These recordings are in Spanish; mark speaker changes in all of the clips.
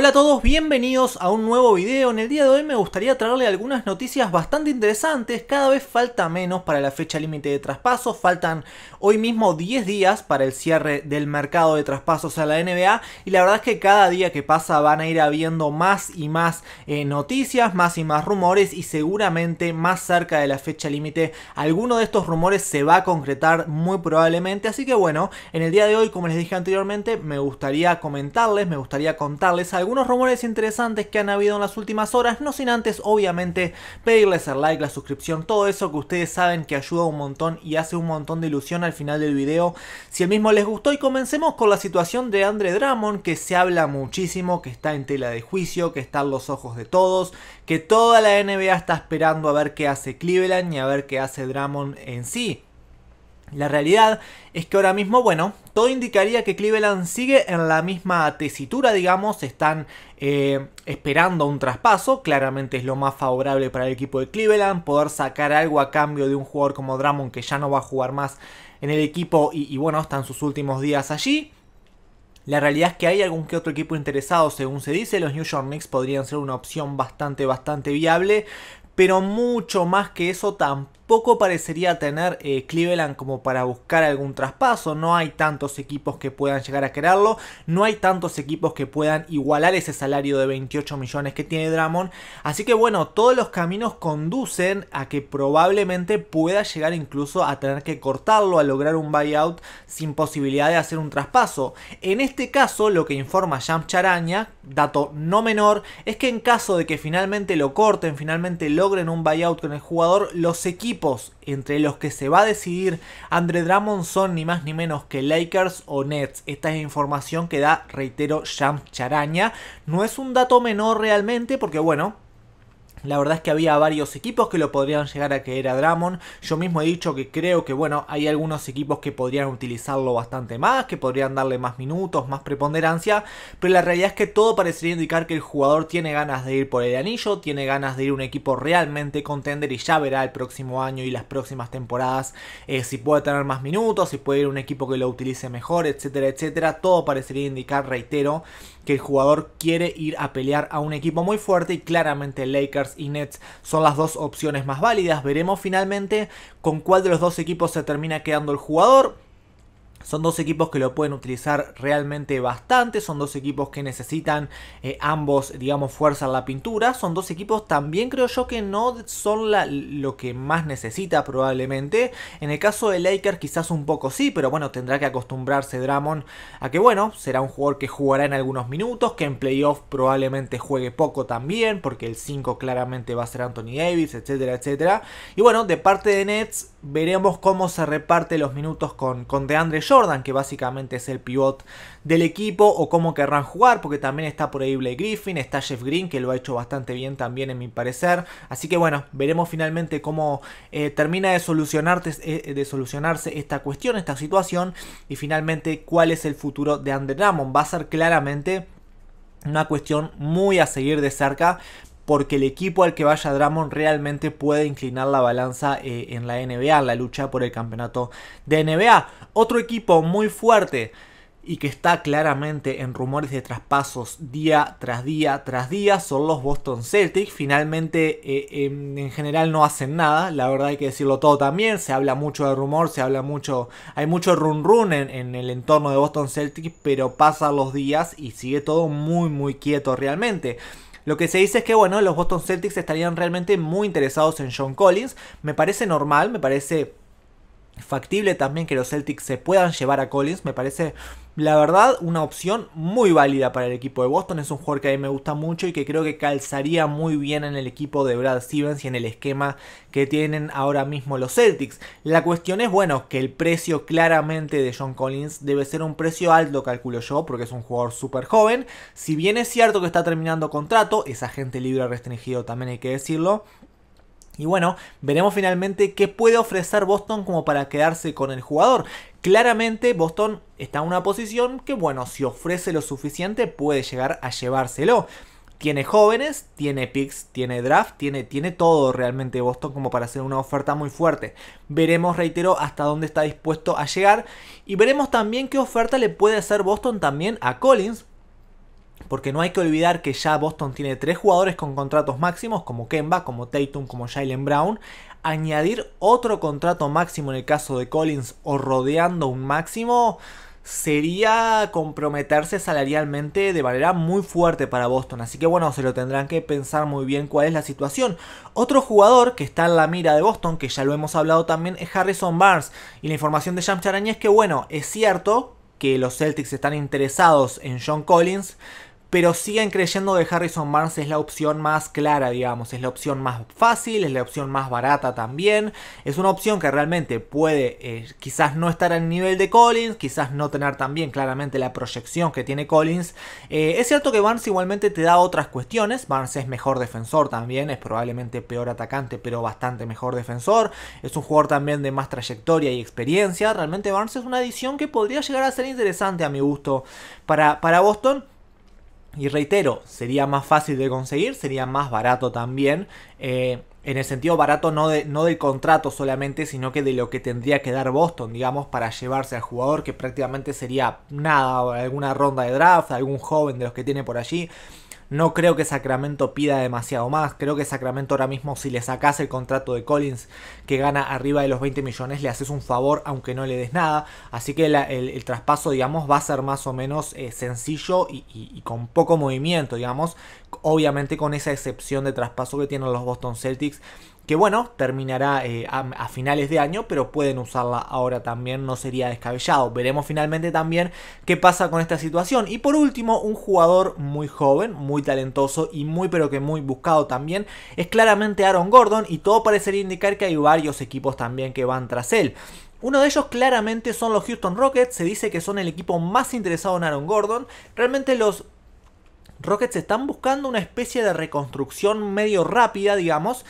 Speaker 1: Hola a todos, bienvenidos a un nuevo video. En el día de hoy me gustaría traerle algunas noticias bastante interesantes. Cada vez falta menos para la fecha límite de traspasos. Faltan hoy mismo 10 días para el cierre del mercado de traspasos a la NBA. Y la verdad es que cada día que pasa van a ir habiendo más y más eh, noticias, más y más rumores. Y seguramente más cerca de la fecha límite alguno de estos rumores se va a concretar muy probablemente. Así que bueno, en el día de hoy, como les dije anteriormente, me gustaría comentarles, me gustaría contarles algo algunos rumores interesantes que han habido en las últimas horas, no sin antes obviamente pedirles el like, la suscripción, todo eso que ustedes saben que ayuda un montón y hace un montón de ilusión al final del video si el mismo les gustó y comencemos con la situación de Andre Drummond que se habla muchísimo, que está en tela de juicio, que está en los ojos de todos, que toda la NBA está esperando a ver qué hace Cleveland y a ver qué hace Drummond en sí. La realidad es que ahora mismo, bueno, todo indicaría que Cleveland sigue en la misma tesitura, digamos, están eh, esperando un traspaso, claramente es lo más favorable para el equipo de Cleveland, poder sacar algo a cambio de un jugador como Drummond que ya no va a jugar más en el equipo y, y bueno, están sus últimos días allí. La realidad es que hay algún que otro equipo interesado, según se dice, los New York Knicks podrían ser una opción bastante, bastante viable, pero mucho más que eso tampoco poco parecería tener eh, Cleveland como para buscar algún traspaso. No hay tantos equipos que puedan llegar a quererlo. No hay tantos equipos que puedan igualar ese salario de 28 millones que tiene Dramon. Así que bueno, todos los caminos conducen a que probablemente pueda llegar incluso a tener que cortarlo, a lograr un buyout sin posibilidad de hacer un traspaso. En este caso, lo que informa Jam Charaña, dato no menor, es que en caso de que finalmente lo corten, finalmente logren un buyout con el jugador, los equipos entre los que se va a decidir Andre Drummond son ni más ni menos que Lakers o Nets. Esta es información que da, reitero, Jam Charaña. No es un dato menor realmente porque, bueno, la verdad es que había varios equipos que lo podrían llegar a querer a Dramon. Yo mismo he dicho que creo que, bueno, hay algunos equipos que podrían utilizarlo bastante más, que podrían darle más minutos, más preponderancia. Pero la realidad es que todo parecería indicar que el jugador tiene ganas de ir por el anillo, tiene ganas de ir a un equipo realmente contender y ya verá el próximo año y las próximas temporadas eh, si puede tener más minutos, si puede ir a un equipo que lo utilice mejor, etcétera, etcétera. Todo parecería indicar, reitero, que el jugador quiere ir a pelear a un equipo muy fuerte y claramente Lakers y Nets son las dos opciones más válidas. Veremos finalmente con cuál de los dos equipos se termina quedando el jugador. Son dos equipos que lo pueden utilizar realmente bastante, son dos equipos que necesitan eh, ambos, digamos, fuerza en la pintura, son dos equipos también creo yo que no son lo que más necesita probablemente. En el caso de Lakers quizás un poco sí, pero bueno, tendrá que acostumbrarse Dramon a que bueno, será un jugador que jugará en algunos minutos, que en playoff probablemente juegue poco también, porque el 5 claramente va a ser Anthony Davis, etcétera, etcétera. Y bueno, de parte de Nets veremos cómo se reparte los minutos con, con DeAndre Jordan, que básicamente es el pivot del equipo, o cómo querrán jugar, porque también está por ahí Blake Griffin, está Jeff Green, que lo ha hecho bastante bien también, en mi parecer. Así que bueno, veremos finalmente cómo eh, termina eh, de, solucionarse esta cuestión, esta situación, y finalmente cuál es el futuro de Andre Drummond. Va a ser claramente una cuestión muy a seguir de cerca porque el equipo al que vaya Dramon realmente puede inclinar la balanza eh, en la NBA, en la lucha por el campeonato de NBA. Otro equipo muy fuerte y que está claramente en rumores de traspasos día tras día tras día son los Boston Celtics. Finalmente eh, en, general no hacen nada, la verdad hay que decirlo todo también. Se habla mucho de rumor, se habla mucho, hay mucho run run en, en el entorno de Boston Celtics, pero pasan los días y sigue todo muy muy quieto realmente. Lo que se dice es que, bueno, los Boston Celtics estarían realmente muy interesados en John Collins. Me parece normal, me parece factible también que los Celtics se puedan llevar a Collins. Me parece, la verdad, una opción muy válida para el equipo de Boston. Es un jugador que a mí me gusta mucho y que creo que calzaría muy bien en el equipo de Brad Stevens y en el esquema que tienen ahora mismo los Celtics. La cuestión es, bueno, que el precio claramente de John Collins debe ser un precio alto, calculo yo, porque es un jugador súper joven. Si bien es cierto que está terminando contrato, es agente libre restringido también hay que decirlo. Y bueno, veremos finalmente qué puede ofrecer Boston como para quedarse con el jugador. Claramente Boston está en una posición que, bueno, si ofrece lo suficiente puede llegar a llevárselo. Tiene jóvenes, tiene picks, tiene draft, tiene, tiene todo realmente Boston como para hacer una oferta muy fuerte. Veremos, reitero, hasta dónde está dispuesto a llegar. Y veremos también qué oferta le puede hacer Boston también a Collins, porque no hay que olvidar que ya Boston tiene tres jugadores con contratos máximos, como Kemba, como Tatum, como Jalen Brown. Añadir otro contrato máximo en el caso de Collins o rodeando un máximo sería comprometerse salarialmente de manera muy fuerte para Boston. Así que bueno, se lo tendrán que pensar muy bien cuál es la situación. Otro jugador que está en la mira de Boston, que ya lo hemos hablado también, es Harrison Barnes. Y la información de James es que bueno, es cierto que los Celtics están interesados en John Collins, pero siguen creyendo que Harrison Barnes es la opción más clara, digamos, es la opción más fácil, es la opción más barata también, es una opción que realmente puede eh, quizás no estar al nivel de Collins, quizás no tener también claramente la proyección que tiene Collins. Eh, es cierto que Barnes igualmente te da otras cuestiones, Barnes es mejor defensor también, es probablemente peor atacante, pero bastante mejor defensor, es un jugador también de más trayectoria y experiencia, realmente Barnes es una adición que podría llegar a ser interesante a mi gusto para, para Boston. Y reitero, sería más fácil de conseguir, sería más barato también. Eh, en el sentido barato no, de, no del contrato solamente, sino que de lo que tendría que dar Boston, digamos, para llevarse al jugador, que prácticamente sería nada, alguna ronda de draft, algún joven de los que tiene por allí. No creo que Sacramento pida demasiado más. Creo que Sacramento ahora mismo, si le sacas el contrato de Collins, que gana arriba de los 20 millones, le haces un favor aunque no le des nada. Así que el, traspaso, digamos, va a ser más o menos eh, sencillo y, y con poco movimiento, digamos. Obviamente con esa excepción de traspaso que tienen los Boston Celtics que bueno, terminará eh, a, a, finales de año, pero pueden usarla ahora también, no sería descabellado. Veremos finalmente también qué pasa con esta situación. Y por último, un jugador muy joven, muy talentoso y muy pero que muy buscado también, es claramente Aaron Gordon y todo parecería indicar que hay varios equipos también que van tras él. Uno de ellos claramente son los Houston Rockets, se dice que son el equipo más interesado en Aaron Gordon. Realmente los Rockets están buscando una especie de reconstrucción medio rápida, digamos.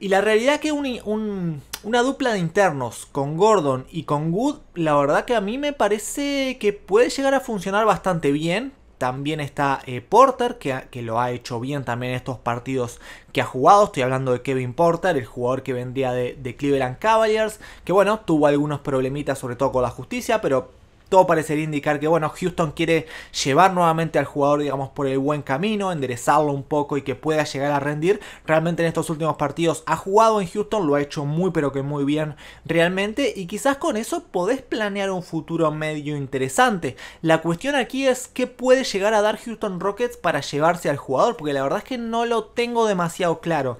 Speaker 1: Y la realidad que una dupla de internos con Gordon y con Wood, la verdad que a mí me parece que puede llegar a funcionar bastante bien. También está eh, Porter, que, que, lo ha hecho bien también en estos partidos que ha jugado. Estoy hablando de Kevin Porter, el jugador que vendía de, de Cleveland Cavaliers, que bueno, tuvo algunos problemitas sobre todo con la justicia, pero todo parecería indicar que, bueno, Houston quiere llevar nuevamente al jugador, digamos, por el buen camino, enderezarlo un poco y que pueda llegar a rendir. Realmente en estos últimos partidos ha jugado en Houston, lo ha hecho muy pero que muy bien realmente y quizás con eso podés planear un futuro medio interesante. La cuestión aquí es qué puede llegar a dar Houston Rockets para llevarse al jugador, porque la verdad es que no lo tengo demasiado claro.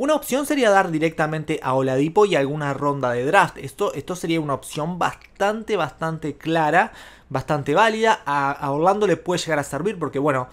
Speaker 1: Una opción sería dar directamente a Oladipo y alguna ronda de draft. Esto, esto sería una opción bastante, bastante clara, bastante válida. A, Orlando le puede llegar a servir porque, bueno,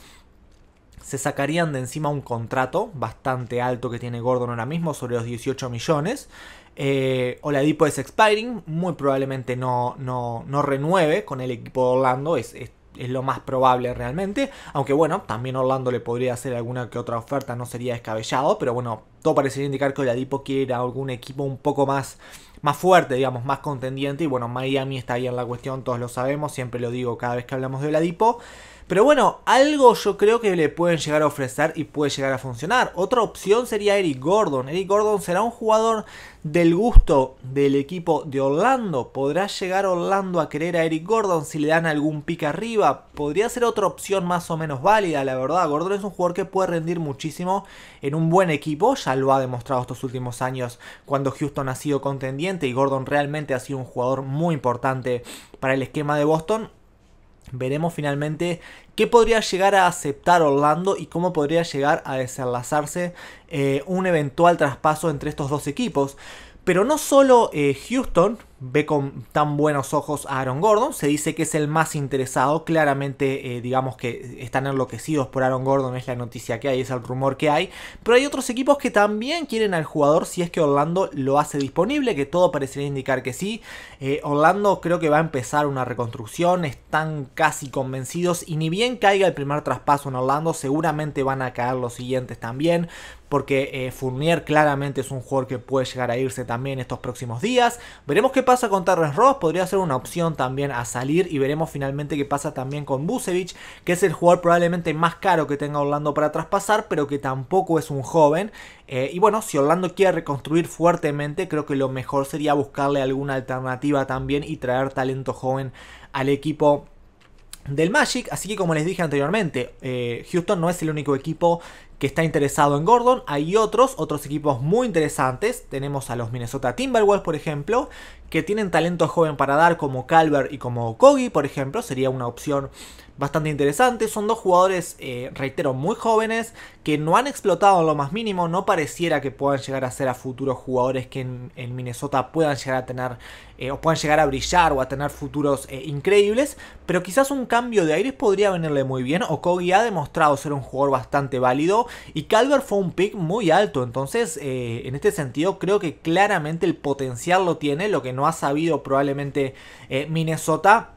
Speaker 1: se sacarían de encima un contrato bastante alto que tiene Gordon ahora mismo, sobre los 18 millones. Eh, Oladipo es expiring, muy probablemente no, no, no renueve con el equipo de Orlando, es, es lo más probable realmente. Aunque bueno, también Orlando le podría hacer alguna que otra oferta, no sería descabellado, pero bueno, todo parecería indicar que Oladipo quiere algún equipo un poco más más fuerte, digamos, más contendiente. Y bueno, Miami está ahí en la cuestión, todos lo sabemos, siempre lo digo cada vez que hablamos de Oladipo. Pero bueno, algo yo creo que le pueden llegar a ofrecer y puede llegar a funcionar. Otra opción sería Eric Gordon. Eric Gordon será un jugador del gusto del equipo de Orlando. ¿Podrá llegar Orlando a querer a Eric Gordon si le dan algún pick arriba? Podría ser otra opción más o menos válida, la verdad. Gordon es un jugador que puede rendir muchísimo en un buen equipo. Ya lo ha demostrado estos últimos años cuando Houston ha sido contendiente y Gordon realmente ha sido un jugador muy importante para el esquema de Boston. Veremos finalmente qué podría llegar a aceptar Orlando y cómo podría llegar a desenlazarse eh, un eventual traspaso entre estos dos equipos. Pero no solo eh, Houston, ve con tan buenos ojos a Aaron Gordon. Se dice que es el más interesado. Claramente, eh, digamos que están enloquecidos por Aaron Gordon, es la noticia que hay, es el rumor que hay. Pero hay otros equipos que también quieren al jugador si es que Orlando lo hace disponible, que todo parecería indicar que sí. Eh, Orlando creo que va a empezar una reconstrucción, están casi convencidos. Y ni bien caiga el primer traspaso en Orlando, seguramente van a caer los siguientes también porque eh, Fournier claramente es un jugador que puede llegar a irse también estos próximos días. Veremos qué pasa con Terrence Ross? Podría ser una opción también a salir y veremos finalmente qué pasa también con Busevich, que es el jugador probablemente más caro que tenga Orlando para traspasar, pero que tampoco es un joven. Eh, y bueno, si Orlando quiere reconstruir fuertemente, creo que lo mejor sería buscarle alguna alternativa también y traer talento joven al equipo del Magic. Así que como les dije anteriormente, eh, Houston no es el único equipo que está interesado en Gordon. Hay otros, otros equipos muy interesantes. Tenemos a los Minnesota Timberwolves, por ejemplo, que tienen talento joven para dar, como Calvert y como Kogi, por ejemplo, sería una opción bastante interesante. Son dos jugadores, eh, reitero, muy jóvenes, que no han explotado en lo más mínimo, no pareciera que puedan llegar a ser a futuros jugadores que en, Minnesota puedan llegar a tener, eh, o puedan llegar a brillar o a tener futuros eh, increíbles, pero quizás un cambio de aires podría venirle muy bien. Kogi ha demostrado ser un jugador bastante válido y Calvert fue un pick muy alto, entonces en este sentido creo que claramente el potencial lo tiene, lo que no ha sabido probablemente eh, Minnesota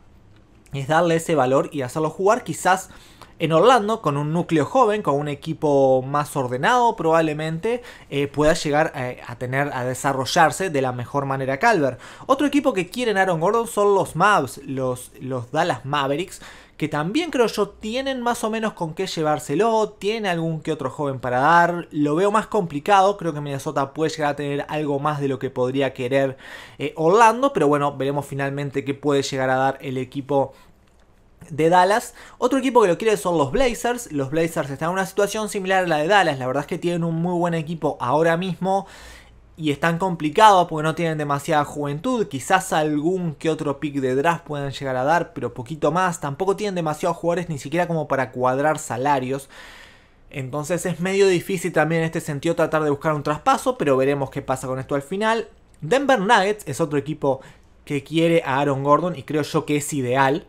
Speaker 1: es darle ese valor y hacerlo jugar quizás en Orlando con un núcleo joven, con un equipo más ordenado probablemente, eh, pueda llegar eh, a, tener, a desarrollarse de la mejor manera Calver. Otro equipo que quieren Aaron Gordon son los Mavs, los, los Dallas Mavericks, que también creo yo tienen más o menos con qué llevárselo, tienen algún que otro joven para dar, lo veo más complicado, creo que Minnesota puede llegar a tener algo más de lo que podría querer eh, Orlando, pero bueno, veremos finalmente qué puede llegar a dar el equipo de Dallas. Otro equipo que lo quiere son los Blazers. Los Blazers están en una situación similar a la de Dallas. La verdad es que tienen un muy buen equipo ahora mismo y están complicados porque no tienen demasiada juventud. Quizás algún que otro pick de draft puedan llegar a dar, pero poquito más. Tampoco tienen demasiados jugadores ni siquiera como para cuadrar salarios. Entonces es medio difícil también en este sentido tratar de buscar un traspaso, pero veremos qué pasa con esto al final. Denver Nuggets es otro equipo que quiere a Aaron Gordon y creo yo que es ideal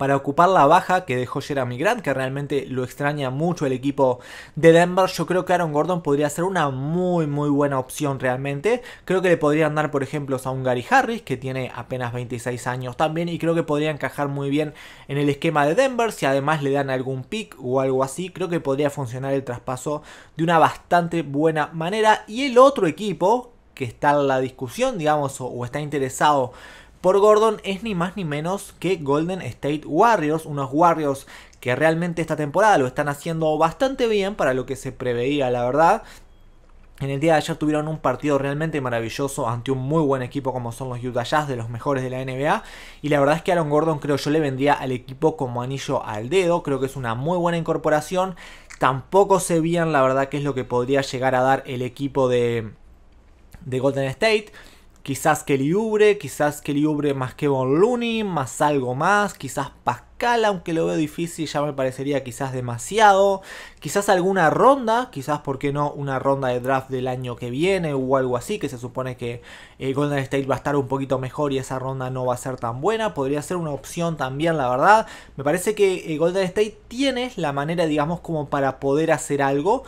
Speaker 1: para ocupar la baja que dejó Jeremy Grant, que realmente lo extraña mucho el equipo de Denver. Yo creo que Aaron Gordon podría ser una muy, muy buena opción realmente. Creo que le podrían dar, por ejemplo, a un Gary Harris, que tiene apenas 26 años también, y creo que podría encajar muy bien en el esquema de Denver. Si además le dan algún pick o algo así, creo que podría funcionar el traspaso de una bastante buena manera. Y el otro equipo que está en la discusión, digamos, o, o está interesado por Gordon es ni más ni menos que Golden State Warriors, unos Warriors que realmente esta temporada lo están haciendo bastante bien para lo que se preveía, la verdad. En el día de ayer tuvieron un partido realmente maravilloso ante un muy buen equipo como son los Utah Jazz, de los mejores de la NBA. Y la verdad es que Aaron Gordon creo yo le vendía al equipo como anillo al dedo. Creo que es una muy buena incorporación. Tampoco se bien la verdad qué es lo que podría llegar a dar el equipo de, de Golden State. Quizás que Liubre, quizás que Liubre más que Looney, más algo más, quizás Pascal, aunque lo veo difícil, ya me parecería quizás demasiado. Quizás alguna ronda, quizás, ¿por qué no? Una ronda de draft del año que viene o algo así, que se supone que eh, Golden State va a estar un poquito mejor y esa ronda no va a ser tan buena. Podría ser una opción también, la verdad. Me parece que eh, Golden State tiene la manera, digamos, como para poder hacer algo.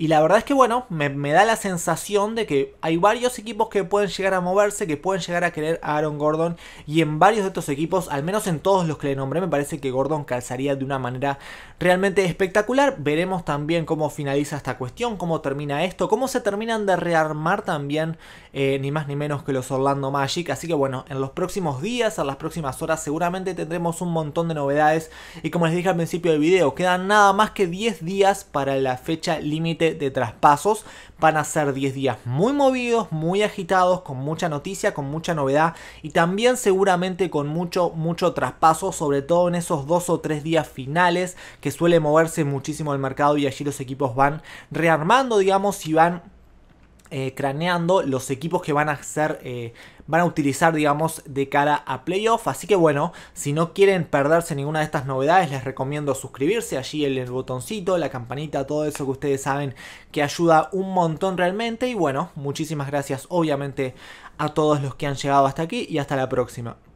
Speaker 1: Y la verdad es que, bueno, me, da la sensación de que hay varios equipos que pueden llegar a moverse, que pueden llegar a querer a Aaron Gordon. Y en varios de estos equipos, al menos en todos los que le nombré, me parece que Gordon calzaría de una manera realmente espectacular. Veremos también cómo finaliza esta cuestión, cómo termina esto, cómo se terminan de rearmar también, eh, ni más ni menos que los Orlando Magic. Así que, bueno, en los próximos días, en las próximas horas, seguramente tendremos un montón de novedades. Y como les dije al principio del video, quedan nada más que 10 días para la fecha límite de, traspasos van a ser 10 días muy movidos, muy agitados, con mucha noticia, con mucha novedad y también seguramente con mucho, mucho traspaso, sobre todo en esos dos o tres días finales que suele moverse muchísimo el mercado y allí los equipos van rearmando, digamos, y van eh, craneando los equipos que van a ser, eh, van a utilizar, digamos, de cara a playoff. Así que bueno, si no quieren perderse ninguna de estas novedades, les recomiendo suscribirse. Allí el, el, botoncito, la campanita, todo eso que ustedes saben que ayuda un montón realmente. Y bueno, muchísimas gracias, obviamente, a todos los que han llegado hasta aquí y hasta la próxima.